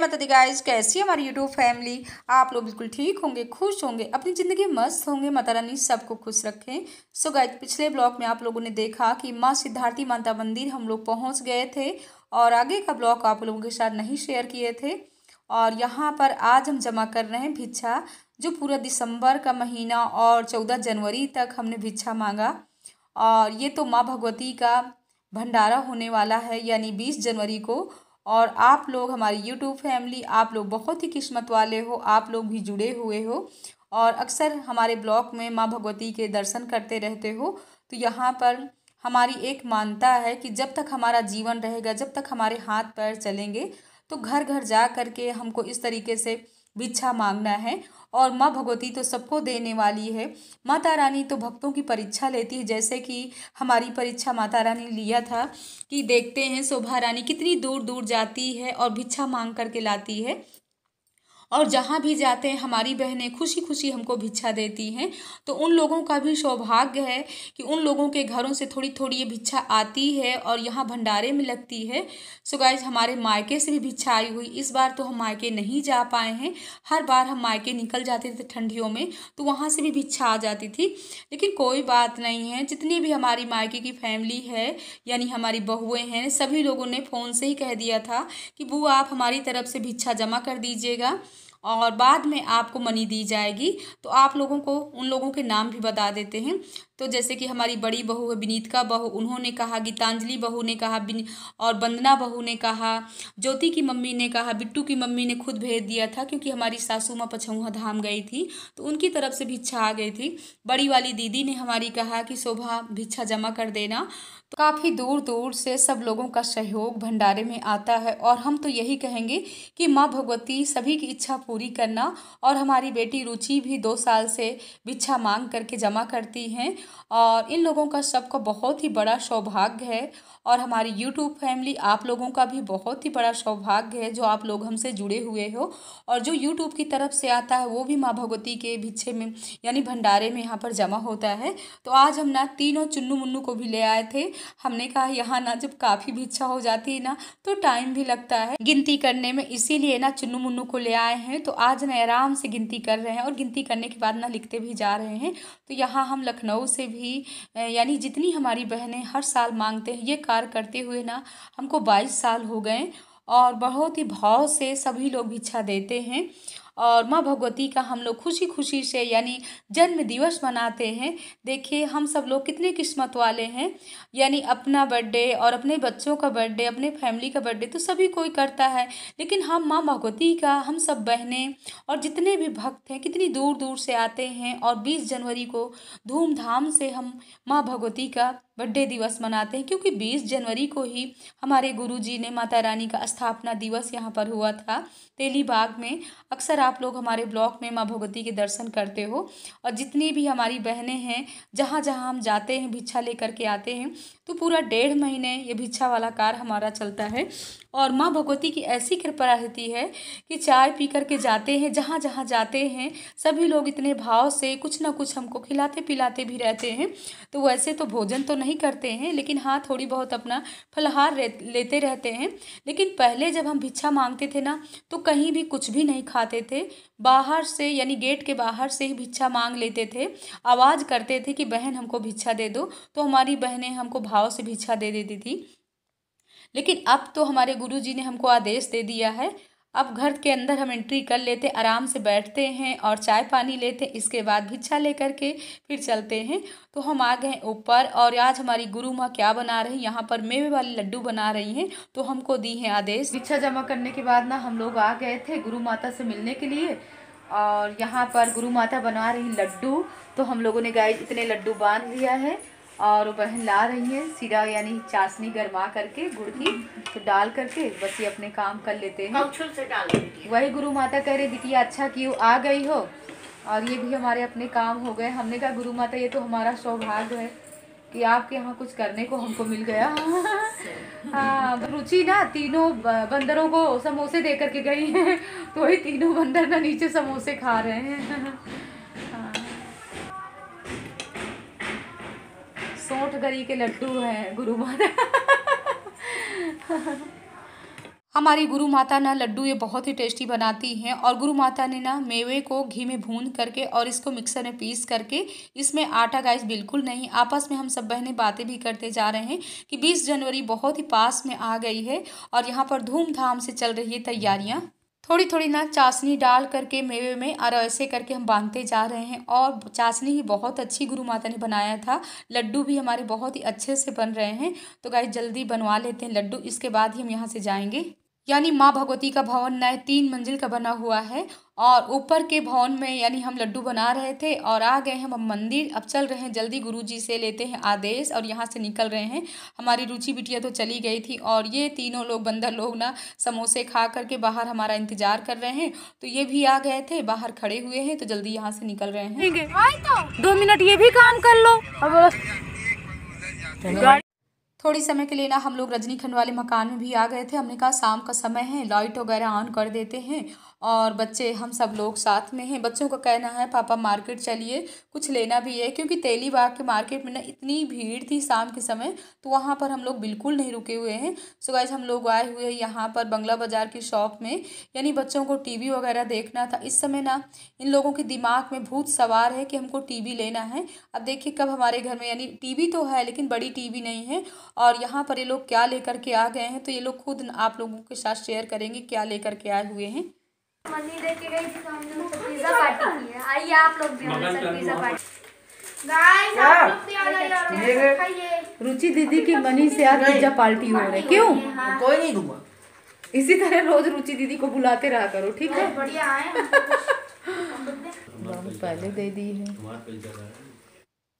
माता the guys कैसी हमारी यूट्यूब फैमिली आप लोग बिल्कुल ठीक होंगे खुश होंगे अपनी ज़िंदगी मस्त होंगे माता रानी सबको खुश रखें सो गाइज पिछले ब्लॉग में आप लोगों ने देखा कि माँ सिद्धार्थी माता मंदिर हम लोग पहुँच गए थे और आगे का ब्लॉग आप लोगों के साथ नहीं शेयर किए थे और यहाँ पर आज हम जमा कर रहे हैं भिक्षा जो पूरा दिसंबर का महीना और चौदह जनवरी तक हमने भिक्षा मांगा और ये तो माँ भगवती का भंडारा होने वाला है यानी बीस जनवरी को और आप लोग हमारी यूट्यूब फैमिली आप लोग बहुत ही किस्मत वाले हो आप लोग भी जुड़े हुए हो और अक्सर हमारे ब्लॉग में माँ भगवती के दर्शन करते रहते हो तो यहाँ पर हमारी एक मानता है कि जब तक हमारा जीवन रहेगा जब तक हमारे हाथ पैर चलेंगे तो घर घर जा कर के हमको इस तरीके से भिक्षा मांगना है और माँ भगवती तो सबको देने वाली है माता रानी तो भक्तों की परीक्षा लेती है जैसे कि हमारी परीक्षा माता रानी लिया था कि देखते हैं शोभा रानी कितनी दूर दूर जाती है और भिक्षा मांग करके लाती है और जहाँ भी जाते हैं हमारी बहनें खुशी खुशी हमको भिक्षा देती हैं तो उन लोगों का भी सौभाग्य है कि उन लोगों के घरों से थोड़ी थोड़ी ये भिक्षा आती है और यहाँ भंडारे में लगती है सो गाइज हमारे मायके से भी भिक्षा आई हुई इस बार तो हम मायके नहीं जा पाए हैं हर बार हम मायके निकल जाते थे ठंडियों में तो वहाँ से भी भिक्षा आ जाती थी लेकिन कोई बात नहीं है जितनी भी हमारी मायके की फैमिली है यानी हमारी बहुएँ हैं सभी लोगों ने फ़ोन से ही कह दिया था कि बुआ आप हमारी तरफ से भिक्षा जमा कर दीजिएगा और बाद में आपको मनी दी जाएगी तो आप लोगों को उन लोगों के नाम भी बता देते हैं तो जैसे कि हमारी बड़ी बहू है विनीतका बहू उन्होंने कहा गीतांजलि बहू ने कहा और वंदना बहू ने कहा ज्योति की मम्मी ने कहा बिट्टू की मम्मी ने खुद भेज दिया था क्योंकि हमारी सासू माँ पछुआ धाम गई थी तो उनकी तरफ से भिक्षा आ गई थी बड़ी वाली दीदी ने हमारी कहा कि शोभा भिक्षा जमा कर देना तो काफ़ी दूर दूर से सब लोगों का सहयोग भंडारे में आता है और हम तो यही कहेंगे कि माँ भगवती सभी की इच्छा पूरी करना और हमारी बेटी रुचि भी दो साल से भिक्षा मांग करके जमा करती हैं और इन लोगों का सबका बहुत ही बड़ा सौभाग्य है और हमारी यूट्यूब फैमिली आप लोगों का भी बहुत ही बड़ा सौभाग्य है जो आप लोग हमसे जुड़े हुए हो और जो यूट्यूब की तरफ से आता है वो भी माँ भगवती के भिक्षे में यानी भंडारे में यहाँ पर जमा होता है तो आज हम ना तीनों चुन्नू मुन्नू को भी ले आए थे हमने कहा यहाँ ना जब काफ़ी भिक्षा हो जाती है ना तो टाइम भी लगता है गिनती करने में इसीलिए ना चुन्नू मुन्नू को ले आए हैं तो आज ना आराम से गिनती कर रहे हैं और गिनती करने के बाद ना लिखते भी जा रहे हैं तो यहाँ हम लखनऊ से से भी यानी जितनी हमारी बहनें हर साल मांगते हैं ये कार्य करते हुए ना हमको बाईस साल हो गए और बहुत ही भाव से सभी लोग भिक्षा देते हैं और माँ भगवती का हम लोग खुशी खुशी से यानी जन्म दिवस मनाते हैं देखिए हम सब लोग कितने किस्मत वाले हैं यानी अपना बर्थडे और अपने बच्चों का बर्थडे अपने फैमिली का बर्थडे तो सभी कोई करता है लेकिन हम माँ भगवती का हम सब बहनें और जितने भी भक्त हैं कितनी दूर दूर से आते हैं और बीस जनवरी को धूमधाम से हम माँ भगवती का बर्थडे दिवस मनाते हैं क्योंकि 20 जनवरी को ही हमारे गुरुजी ने माता रानी का स्थापना दिवस यहाँ पर हुआ था तेलीबाग में अक्सर आप लोग हमारे ब्लॉक में माँ भगवती के दर्शन करते हो और जितनी भी हमारी बहनें हैं जहाँ जहाँ हम जाते हैं भिक्षा लेकर के आते हैं तो पूरा डेढ़ महीने ये भिक्षा वाला कार हमारा चलता है और माँ भगवती की ऐसी कृपा रहती है कि चाय पी कर के जाते हैं जहाँ जहाँ जाते हैं सभी लोग इतने भाव से कुछ ना कुछ हमको खिलाते पिलाते भी रहते हैं तो वैसे तो भोजन तो नहीं नहीं करते हैं लेकिन हाँ थोड़ी बहुत अपना फलहार लेते रहते हैं लेकिन पहले जब हम भिक्षा मांगते थे ना तो कहीं भी कुछ भी नहीं खाते थे बाहर से यानी गेट के बाहर से ही भिक्षा मांग लेते थे आवाज़ करते थे कि बहन हमको भिक्षा दे दो तो हमारी बहनें हमको भाव से भिक्षा दे देती थी लेकिन अब तो हमारे गुरु जी ने हमको आदेश दे दिया है अब घर के अंदर हम एंट्री कर लेते आराम से बैठते हैं और चाय पानी लेते इसके बाद भिक्षा लेकर के फिर चलते हैं तो हम आ गए ऊपर और आज हमारी गुरु माँ क्या बना रही यहाँ पर मेवे वाले लड्डू बना रही हैं तो हमको दी है आदेश भिक्षा जमा करने के बाद ना हम लोग आ गए थे गुरु माता से मिलने के लिए और यहाँ पर गुरु माता बना रही लड्डू तो हम लोगों ने गाय इतने लड्डू बांध लिया है और बहन ला रही है सीधा यानी चाशनी गरमा करके गुड़ की तो डाल करके बस ये अपने काम कर लेते हैं से डाल वही गुरु माता कह रहे बिटिया अच्छा की आ गई हो और ये भी हमारे अपने काम हो गए हमने कहा गुरु माता ये तो हमारा सौभाग्य है कि आपके यहाँ कुछ करने को हमको मिल गया हाँ रुचि ना तीनों बंदरों को समोसे दे करके गई है तो वही तीनों बंदर ना नीचे समोसे खा रहे हैं सोठ गरी के लड्डू हैं गुरु माता हमारी गुरु माता ना लड्डू ये बहुत ही टेस्टी बनाती हैं और गुरु माता ने ना मेवे को घी में भून करके और इसको मिक्सर में पीस करके इसमें आटा गाइस बिल्कुल नहीं आपस में हम सब बहनें बातें भी करते जा रहे हैं कि 20 जनवरी बहुत ही पास में आ गई है और यहाँ पर धूमधाम से चल रही है तैयारियाँ थोड़ी थोड़ी ना चाशनी डाल करके मेवे में और ऐसे करके हम बांधते जा रहे हैं और चाशनी ही बहुत अच्छी गुरु माता ने बनाया था लड्डू भी हमारे बहुत ही अच्छे से बन रहे हैं तो गाय जल्दी बनवा लेते हैं लड्डू इसके बाद ही हम यहाँ से जाएंगे यानी माँ भगवती का भवन नए तीन मंजिल का बना हुआ है और ऊपर के भवन में यानी हम लड्डू बना रहे थे और आ गए हम मंदिर अब चल रहे हैं जल्दी गुरुजी से लेते हैं आदेश और यहाँ से निकल रहे हैं हमारी रुचि बिटिया तो चली गई थी और ये तीनों लोग बंदर लोग ना समोसे खा करके बाहर हमारा इंतजार कर रहे हैं तो ये भी आ गए थे बाहर खड़े हुए हैं तो जल्दी यहाँ से निकल रहे हैं तो। दो मिनट ये भी काम कर लो अब थोड़ी समय के लिए ना हम लोग रजनीखंड वाले मकान में भी आ गए थे हमने कहा शाम का समय है लाइट वगैरह ऑन कर देते हैं और बच्चे हम सब लोग साथ में हैं बच्चों का कहना है पापा मार्केट चलिए कुछ लेना भी है क्योंकि तेली बाग के मार्केट में ना इतनी भीड़ थी शाम के समय तो वहाँ पर हम लोग बिल्कुल नहीं रुके हुए हैं सो गाइज हम लोग आए हुए हैं यहाँ पर बंगला बाज़ार की शॉप में यानी बच्चों को टी वगैरह देखना था इस समय ना इन लोगों के दिमाग में भूत सवार है कि हमको टी लेना है अब देखिए कब हमारे घर में यानी टी तो है लेकिन बड़ी टी नहीं है और यहाँ पर ये लोग क्या लेकर के आ गए हैं तो ये लोग खुद आप लोगों के साथ शेयर करेंगे क्या लेकर के आए हुए हैं मनी लेके गई थी तो हमने पिज्जा पार्टी की है आइए आप लोग भी हमारे साथ पिज्जा पार्टी रुचि दीदी की मनी से आज पिज्जा पार्टी हो रही क्यों हाँ। कोई नहीं दूंगा इसी तरह रोज रुचि दीदी को बुलाते रहा करो ठीक है बढ़िया पहले दे दी है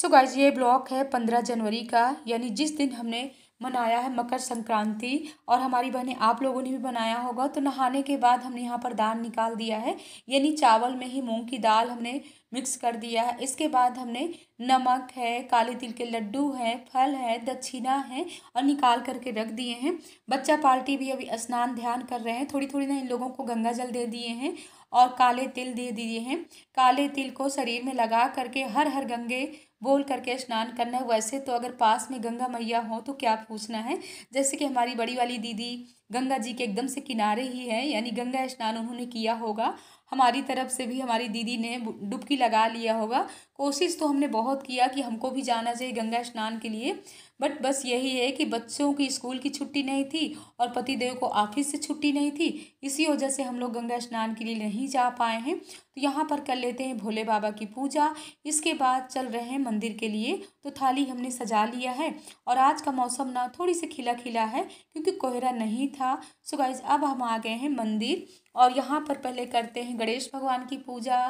सो गाइज ये ब्लॉक है पंद्रह जनवरी का यानी जिस दिन हमने मनाया है मकर संक्रांति और हमारी बहनें आप लोगों ने भी बनाया होगा तो नहाने के बाद हमने यहाँ पर दाल निकाल दिया है यानी चावल में ही मूंग की दाल हमने मिक्स कर दिया है इसके बाद हमने नमक है काले तिल के लड्डू हैं फल है दक्षिणा है और निकाल करके रख दिए हैं बच्चा पार्टी भी अभी स्नान ध्यान कर रहे हैं थोड़ी थोड़ी ना इन लोगों को गंगा जल दे दिए हैं और काले तिल दे दिए हैं काले तिल को शरीर में लगा करके हर हर गंगे बोल करके स्नान करना है वैसे तो अगर पास में गंगा मैया हो तो क्या पूछना है जैसे कि हमारी बड़ी वाली दीदी गंगा जी के एकदम से किनारे ही है यानी गंगा स्नान उन्होंने किया होगा हमारी तरफ से भी हमारी दीदी ने डुबकी लगा लिया होगा कोशिश तो हमने बहुत किया कि हमको भी जाना चाहिए गंगा स्नान के लिए बट बस यही है कि बच्चों की स्कूल की छुट्टी नहीं थी और पतिदेव को ऑफिस से छुट्टी नहीं थी इसी वजह से हम लोग गंगा स्नान के लिए नहीं जा पाए हैं तो यहाँ पर कर लेते हैं भोले बाबा की पूजा इसके बाद चल रहे हैं मंदिर के लिए तो थाली हमने सजा लिया है और आज का मौसम ना थोड़ी सी खिला खिला है क्योंकि कोहरा नहीं था सो गाइज अब हम आ गए हैं मंदिर और यहाँ पर पहले करते हैं गणेश भगवान की पूजा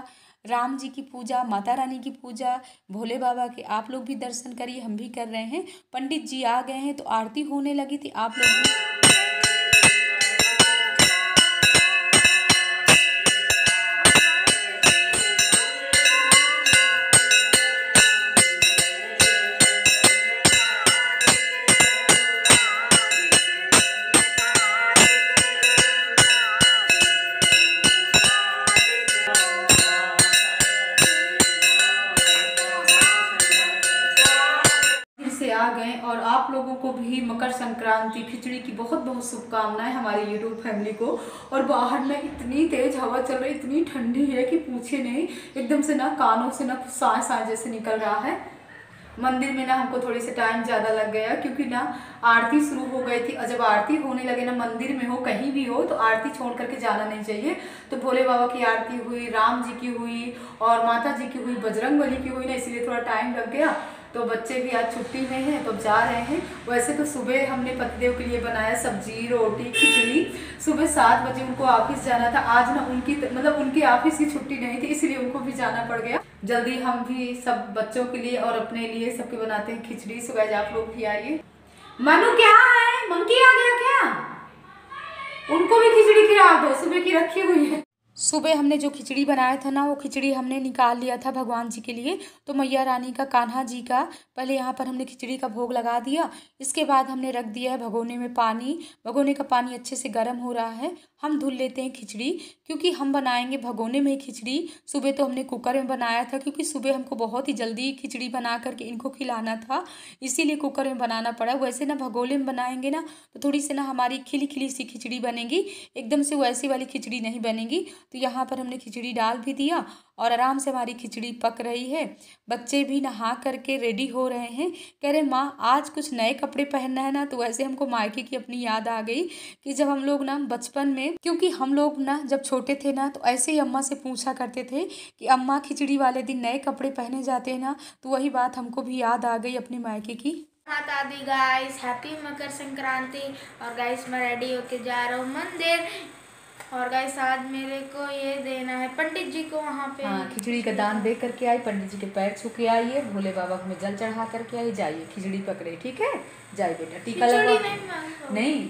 राम जी की पूजा माता रानी की पूजा भोले बाबा के आप लोग भी दर्शन करिए हम भी कर रहे हैं पंडित जी आ गए हैं तो आरती होने लगी थी आप लोग भी आप लोगों को भी मकर संक्रांति खिचड़ी की बहुत बहुत शुभकामनाएं हमारे यूट्यूब फैमिली को और बाहर में इतनी तेज़ हवा चल रही इतनी ठंडी है कि पूछे नहीं एकदम से ना कानों से ना कुछ सांस सांस जैसे निकल रहा है मंदिर में ना हमको थोड़ी से टाइम ज़्यादा लग गया क्योंकि ना आरती शुरू हो गई थी और जब आरती होने लगे ना मंदिर में हो कहीं भी हो तो आरती छोड़ करके जाना नहीं चाहिए तो भोले बाबा की आरती हुई राम जी की हुई और माता जी की हुई बजरंग बली की हुई ना इसीलिए थोड़ा टाइम लग गया तो बच्चे भी आज छुट्टी में हैं तो जा रहे हैं वैसे तो सुबह हमने पतिदेव के लिए बनाया सब्जी रोटी खिचड़ी सुबह सात बजे उनको ऑफिस जाना था आज ना उनकी मतलब उनकी ऑफिस की छुट्टी नहीं थी इसलिए उनको भी जाना पड़ गया जल्दी हम भी सब बच्चों के लिए और अपने लिए सबके बनाते हैं खिचड़ी सुबह आप लोग भी आइए मनु क्या है मंकी आ गया क्या उनको भी खिचड़ी खिला दो सुबह की रखी हुई है सुबह हमने जो खिचड़ी बनाया था ना वो खिचड़ी हमने निकाल लिया था भगवान जी के लिए तो मैया रानी का कान्हा जी का पहले यहाँ पर हमने खिचड़ी का भोग लगा दिया इसके बाद हमने रख दिया है भगोने में पानी भगोने का पानी अच्छे से गर्म हो रहा है हम धुल लेते हैं खिचड़ी क्योंकि हम बनाएंगे भगोने में खिचड़ी सुबह तो हमने कुकर में बनाया था क्योंकि सुबह हमको बहुत ही जल्दी खिचड़ी बना करके इनको खिलाना था इसीलिए कुकर में बनाना पड़ा वैसे ना भगोले में बनाएंगे ना तो थोड़ी सी ना हमारी खिली खिली सी खिचड़ी बनेगी एकदम से वैसी वाली खिचड़ी नहीं बनेगी तो यहाँ पर हमने खिचड़ी डाल भी दिया और आराम से हमारी खिचड़ी पक रही है बच्चे भी नहा करके रेडी हो रहे हैं कह रहे माँ आज कुछ नए कपड़े पहनना है ना तो वैसे हमको मायके की अपनी याद आ गई कि जब हम लोग ना बचपन में क्योंकि हम लोग ना जब छोटे थे ना तो ऐसे ही अम्मा से पूछा करते थे कि अम्मा खिचड़ी वाले दिन नए कपड़े पहने जाते हैं ना तो वही बात हमको भी याद आ गई अपने मायके की गाइस हाँ हैप्पी मकर संक्रांति और गाइस मैं रेडी होके जा रहा हूँ मंदिर और गाइस आज मेरे को ये देना है पंडित जी को वहाँ पे हाँ खिचड़ी का दान दे करके आई पंडित जी के पैर छू के आइए भोले बाबा में जल चढ़ा करके आई जाइए खिचड़ी पकड़े ठीक है जाइए बेटा टीका लगा नहीं, नहीं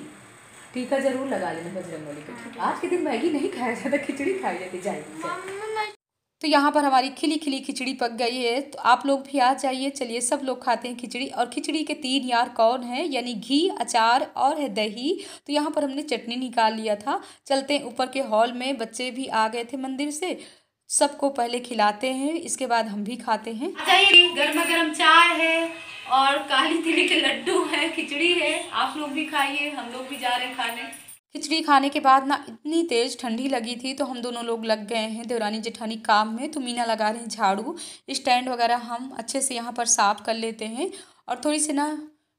टीका जरूर लगा लेना बजरंग बली को आज के दिन मैगी नहीं खाया जाता खिचड़ी खाई जाती जाइए तो यहाँ पर हमारी खिली खिली खिचड़ी पक गई है तो आप लोग भी आ जाइए चलिए सब लोग खाते हैं खिचड़ी और खिचड़ी के तीन यार कौन है यानी घी अचार और है दही तो यहाँ पर हमने चटनी निकाल लिया था चलते हैं ऊपर के हॉल में बच्चे भी आ गए थे मंदिर से सबको पहले खिलाते हैं इसके बाद हम भी खाते हैं गर्मा गर्म चाय है और काली तिली के लड्डू है खिचड़ी है आप लोग भी खाइए हम लोग भी जा रहे हैं खाने खिचड़ी खाने के बाद ना इतनी तेज़ ठंडी लगी थी तो हम दोनों लोग लग गए हैं देवरानी जेठानी काम में तो मीना लगा रही हैं झाड़ू स्टैंड वगैरह हम अच्छे से यहाँ पर साफ़ कर लेते हैं और थोड़ी सी ना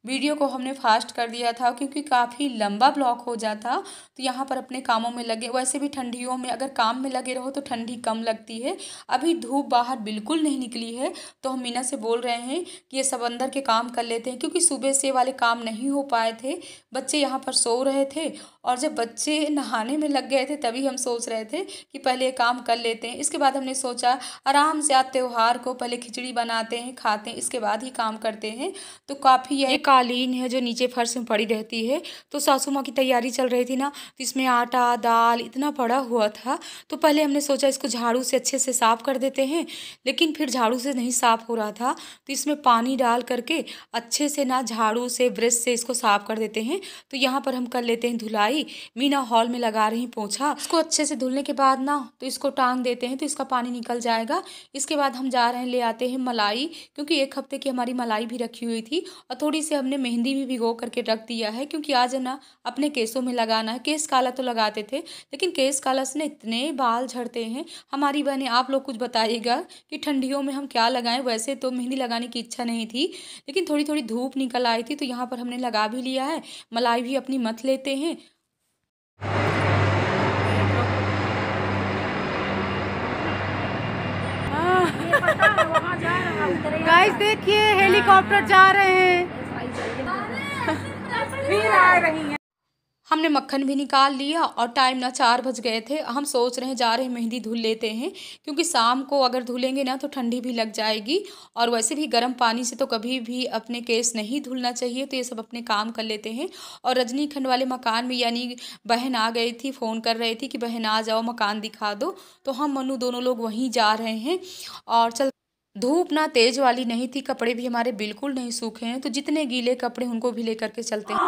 वीडियो को हमने फास्ट कर दिया था क्योंकि काफ़ी लंबा ब्लॉक हो जाता तो यहाँ पर अपने कामों में लगे वैसे भी ठंडियों में अगर काम में लगे रहो तो ठंडी कम लगती है अभी धूप बाहर बिल्कुल नहीं निकली है तो हम मीना से बोल रहे हैं कि ये सब अंदर के काम कर लेते हैं क्योंकि सुबह से वाले काम नहीं हो पाए थे बच्चे यहाँ पर सो रहे थे और जब बच्चे नहाने में लग गए थे तभी हम सोच रहे थे कि पहले ये काम कर लेते हैं इसके बाद हमने सोचा आराम से आप त्यौहार को पहले खिचड़ी बनाते हैं खाते हैं इसके बाद ही काम करते हैं तो काफ़ी यही कालीन है जो नीचे फर्श में पड़ी रहती है तो सासू माँ की तैयारी चल रही थी ना तो इसमें आटा दाल इतना पड़ा हुआ था तो पहले हमने सोचा इसको झाड़ू से अच्छे से साफ़ कर देते हैं लेकिन फिर झाड़ू से नहीं साफ़ हो रहा था तो इसमें पानी डाल करके अच्छे से ना झाड़ू से ब्रश से इसको साफ़ कर देते हैं तो यहाँ पर हम कर लेते हैं धुलाई मीना हॉल में लगा रही पोछा इसको अच्छे से धुलने के बाद ना तो इसको टांग देते हैं तो इसका पानी निकल जाएगा इसके बाद हम जा रहे हैं ले आते हैं मलाई क्योंकि एक हफ्ते की हमारी मलाई भी रखी हुई थी और थोड़ी सी हमने मेहंदी भी भिगो करके रख दिया है क्योंकि आज है ना अपने केसों में लगाना है केस काला तो लगाते थे लेकिन केस काला से इतने बाल झड़ते हैं हमारी बहनें आप लोग कुछ बताइएगा कि ठंडियों में हम क्या लगाएं वैसे तो मेहंदी लगाने की इच्छा नहीं थी लेकिन थोड़ी थोड़ी धूप निकल आई थी तो यहाँ पर हमने लगा भी लिया है मलाई भी अपनी मत लेते हैं गाइस देखिए हेलीकॉप्टर हाँ। जा रहे हैं फिर आ रही हमने मक्खन भी निकाल लिया और टाइम ना चार बज गए थे हम सोच रहे हैं जा रहे मेहंदी धुल लेते हैं क्योंकि शाम को अगर धुलेंगे ना तो ठंडी भी लग जाएगी और वैसे भी गर्म पानी से तो कभी भी अपने केस नहीं धुलना चाहिए तो ये सब अपने काम कर लेते हैं और रजनीखंड वाले मकान में यानी बहन आ गई थी फ़ोन कर रही थी कि बहन आ जाओ मकान दिखा दो तो हम मनु दोनों लोग वहीं जा रहे हैं और चल धूप ना तेज वाली नहीं थी कपड़े भी हमारे बिल्कुल नहीं सूखे हैं तो जितने गीले कपड़े उनको भी लेकर के चलते हैं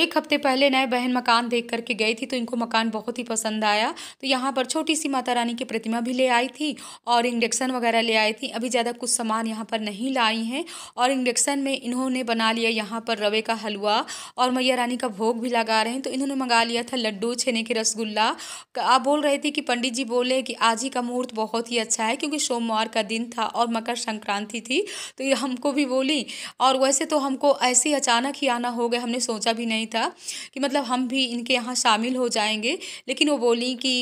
एक हफ्ते पहले नए बहन मकान देख करके गई थी तो इनको मकान बहुत ही पसंद आया तो यहाँ पर छोटी सी माता रानी की प्रतिमा भी ले आई थी और इंडक्शन वगैरह ले आई थी अभी ज़्यादा कुछ सामान यहाँ पर नहीं लाई हैं और इंडक्शन में इन्होंने बना लिया यहाँ पर रवे का हलवा और मैया रानी का भोग भी लगा रहे हैं तो इन्होंने मंगा लिया था लड्डू छेने के रसगुल्ला आप बोल रहे थे कि पंडित जी बोले कि आज ही का मुहूर्त बहुत ही अच्छा है क्योंकि सोमवार का दिन था और मकर संक्रांति थी तो ये हमको भी बोली और वैसे तो हमको ऐसे अचानक ही आना हो गया हमने सोचा भी नहीं नहीं था कि मतलब हम भी इनके यहाँ शामिल हो जाएंगे लेकिन वो बोली कि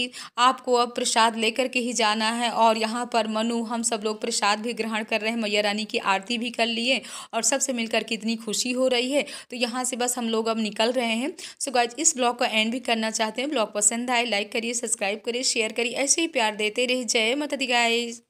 आपको अब प्रसाद लेकर के ही जाना है और यहाँ पर मनु हम सब लोग प्रसाद भी ग्रहण कर रहे हैं मैया रानी की आरती भी कर लिए और सबसे मिलकर के इतनी खुशी हो रही है तो यहाँ से बस हम लोग अब निकल रहे हैं सो गाइज इस ब्लॉग का एंड भी करना चाहते हैं ब्लॉग पसंद आए लाइक करिए सब्सक्राइब करिए शेयर करिए ऐसे ही प्यार देते रहिए जय मत गाइज